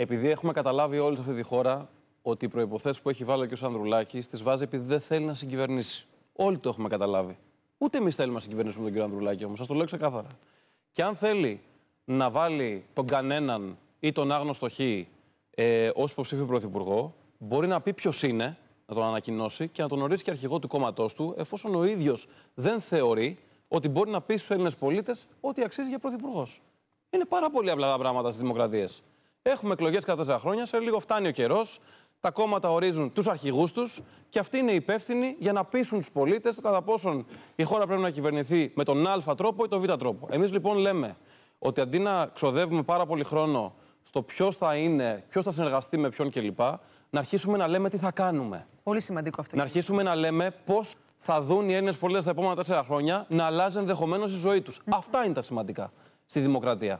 επειδή έχουμε καταλάβει όλοι αυτή τη χώρα ότι οι προποθέσει που έχει βάλει ο κ. Ανδρουλάκης τις βάζει επειδή δεν θέλει να συγκυβερνήσει. Όλοι το έχουμε καταλάβει. Ούτε εμείς θέλουμε να συγκυβερνήσουμε τον κ. Ανδρουλάκη όμως. Σας το λέω ξεκάθαρα. Και αν θέλει να βάλει τον κανέναν ή τον άγνωστο Χ ε, ως υποψήφιο πρωθυπουργό, μπορεί να πει ποιος είναι, να τον ανακοινώσει και να τον ορίσει και αρχηγό του κόμματός του, εφόσον ο ίδιος δεν θεωρεί ότι μπορεί να πει στους Έλληνες πολίτες ότι αξίζει για πρωθυπουργός. Είναι πάρα πολύ απλά τα πράγματα στις δημοκρατίες. Έχουμε εκλογές κατά τέσσερα χρόνια. Σε λίγο φτάνει ο καιρός. Τα κόμματα ορίζουν τους αρχηγούς τους και αυτοί είναι υπεύθυνοι για να πείσουν τους πολίτες κατά πόσον η χώρα πρέπει να κυβερνηθεί με τον Α τρόπο ή τον Β τρόπο. Εμείς λοιπόν λέμε ότι αντί να ξοδεύουμε πάρα πολύ χρόνο στο ποιος θα είναι, ποιος θα συνεργαστεί με ποιον κλπ., να αρχίσουμε να λέμε τι θα κάνουμε. Πολύ σημαντικό αυτό. Να αρχίσουμε να λέμε πώς θα δουν οι Έλληνες πολίτες τα επόμενα τέσσερα χρόνια να αλλάζει ενδεχομένως η ζωή τους. Αυτά είναι τα σημαντικά στη δημοκρατία.